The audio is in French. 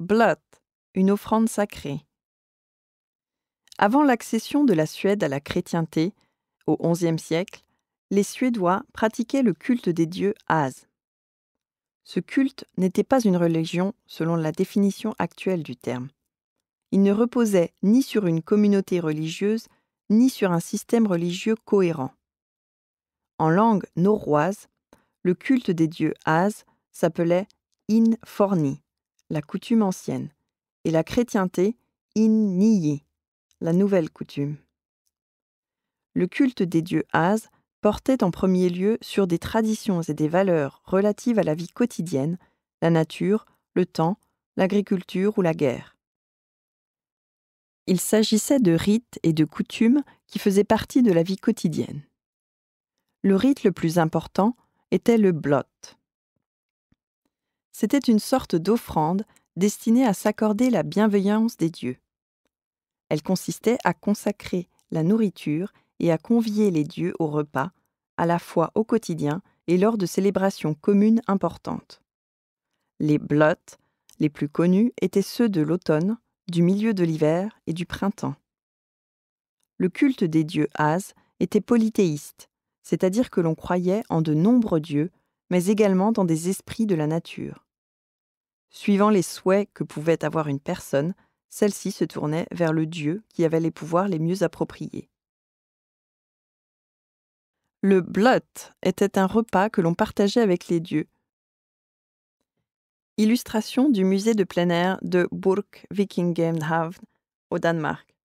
Blot, une offrande sacrée. Avant l'accession de la Suède à la chrétienté, au XIe siècle, les Suédois pratiquaient le culte des dieux As. Ce culte n'était pas une religion selon la définition actuelle du terme. Il ne reposait ni sur une communauté religieuse, ni sur un système religieux cohérent. En langue norroise, le culte des dieux As s'appelait Inforni la coutume ancienne, et la chrétienté in niyi, la nouvelle coutume. Le culte des dieux As portait en premier lieu sur des traditions et des valeurs relatives à la vie quotidienne, la nature, le temps, l'agriculture ou la guerre. Il s'agissait de rites et de coutumes qui faisaient partie de la vie quotidienne. Le rite le plus important était le blot, c'était une sorte d'offrande destinée à s'accorder la bienveillance des dieux. Elle consistait à consacrer la nourriture et à convier les dieux au repas, à la fois au quotidien et lors de célébrations communes importantes. Les blots, les plus connus, étaient ceux de l'automne, du milieu de l'hiver et du printemps. Le culte des dieux As était polythéiste, c'est-à-dire que l'on croyait en de nombreux dieux, mais également dans des esprits de la nature. Suivant les souhaits que pouvait avoir une personne, celle-ci se tournait vers le dieu qui avait les pouvoirs les mieux appropriés. Le blot était un repas que l'on partageait avec les dieux. Illustration du musée de plein air de Burg Vikingenhavn au Danemark.